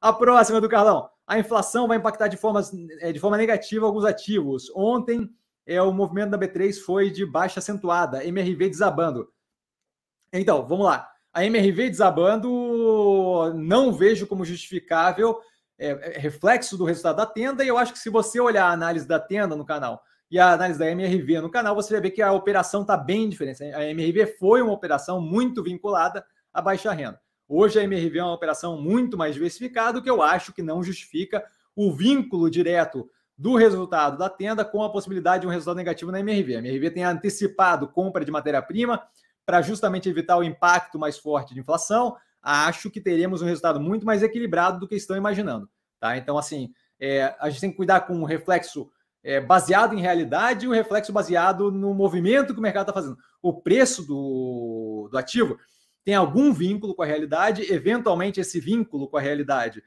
A próxima é do Carlão. A inflação vai impactar de, formas, é, de forma negativa alguns ativos. Ontem, é, o movimento da B3 foi de baixa acentuada, MRV desabando. Então, vamos lá. A MRV desabando, não vejo como justificável, é, é, é reflexo do resultado da tenda, e eu acho que se você olhar a análise da tenda no canal e a análise da MRV no canal, você vai ver que a operação está bem diferente. A MRV foi uma operação muito vinculada à baixa renda. Hoje a MRV é uma operação muito mais diversificada, o que eu acho que não justifica o vínculo direto do resultado da tenda com a possibilidade de um resultado negativo na MRV. A MRV tem antecipado compra de matéria-prima para justamente evitar o impacto mais forte de inflação. Acho que teremos um resultado muito mais equilibrado do que estão imaginando. Tá? Então, assim, é, a gente tem que cuidar com o um reflexo é, baseado em realidade e o um reflexo baseado no movimento que o mercado está fazendo. O preço do, do ativo tem algum vínculo com a realidade, eventualmente esse vínculo com a realidade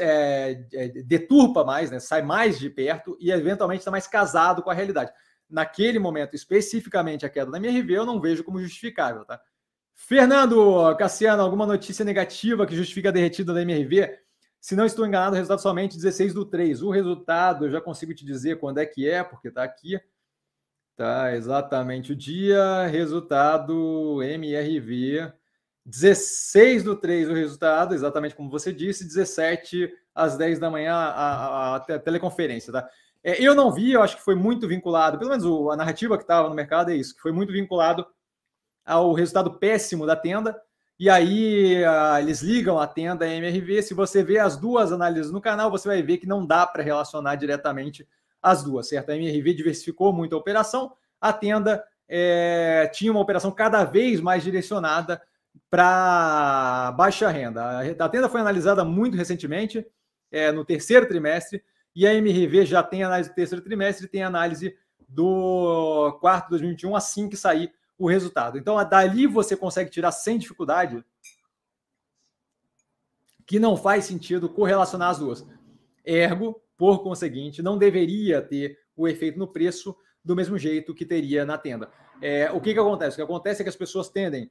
é, é, deturpa mais, né, sai mais de perto e eventualmente está mais casado com a realidade. Naquele momento, especificamente a queda da MRV, eu não vejo como justificável, tá? Fernando Cassiano, alguma notícia negativa que justifica a derretida da MRV? Se não estou enganado, o resultado somente 16 do 3. O resultado eu já consigo te dizer quando é que é, porque está aqui. Tá exatamente o dia. Resultado MRV 16 do 3 o resultado, exatamente como você disse, 17 às 10 da manhã a, a, a teleconferência, tá? É, eu não vi, eu acho que foi muito vinculado, pelo menos o, a narrativa que estava no mercado é isso, que foi muito vinculado ao resultado péssimo da tenda, e aí a, eles ligam a tenda a MRV, se você vê as duas análises no canal, você vai ver que não dá para relacionar diretamente as duas, certo? A MRV diversificou muito a operação, a tenda é, tinha uma operação cada vez mais direcionada para baixa renda. A tenda foi analisada muito recentemente, é, no terceiro trimestre, e a MRV já tem análise do terceiro trimestre, e tem análise do quarto de 2021, assim que sair o resultado. Então, dali você consegue tirar sem dificuldade que não faz sentido correlacionar as duas. Ergo, por conseguinte, não deveria ter o efeito no preço do mesmo jeito que teria na tenda. É, o que, que acontece? O que acontece é que as pessoas tendem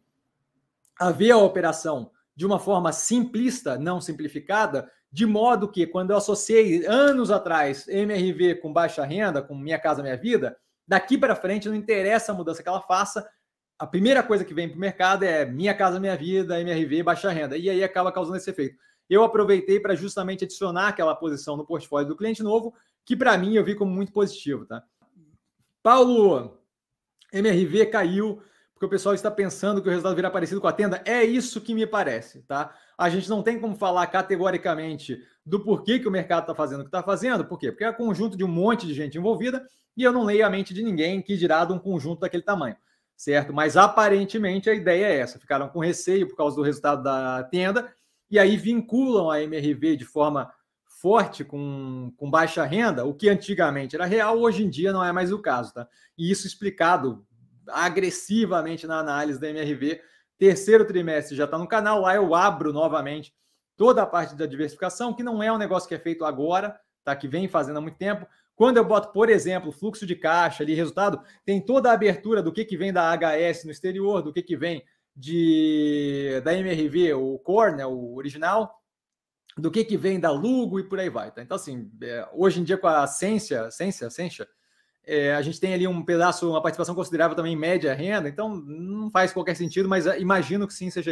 a ver a operação de uma forma simplista, não simplificada, de modo que quando eu associei anos atrás MRV com baixa renda, com Minha Casa Minha Vida, daqui para frente não interessa a mudança que ela faça, a primeira coisa que vem para o mercado é Minha Casa Minha Vida, MRV, baixa renda, e aí acaba causando esse efeito. Eu aproveitei para justamente adicionar aquela posição no portfólio do cliente novo, que para mim eu vi como muito positivo, tá? Paulo, MRV caiu, porque o pessoal está pensando que o resultado virá parecido com a tenda. É isso que me parece, tá? A gente não tem como falar categoricamente do porquê que o mercado está fazendo o que está fazendo. Por quê? Porque é um conjunto de um monte de gente envolvida e eu não leio a mente de ninguém que dirá de um conjunto daquele tamanho, certo? Mas aparentemente a ideia é essa. Ficaram com receio por causa do resultado da tenda e aí vinculam a MRV de forma forte com, com baixa renda, o que antigamente era real, hoje em dia não é mais o caso, tá? E isso explicado agressivamente na análise da MRV. Terceiro trimestre já está no canal, lá eu abro novamente toda a parte da diversificação, que não é um negócio que é feito agora, tá? Que vem fazendo há muito tempo. Quando eu boto, por exemplo, fluxo de caixa ali, resultado, tem toda a abertura do que, que vem da HS no exterior, do que, que vem de da MRV, o core, né, o original, do que, que vem da Lugo e por aí vai. Tá? Então, assim, é, hoje em dia com a Sensia, Sensia, Sensia, é, a gente tem ali um pedaço, uma participação considerável também em média renda, então não faz qualquer sentido, mas é, imagino que sim seja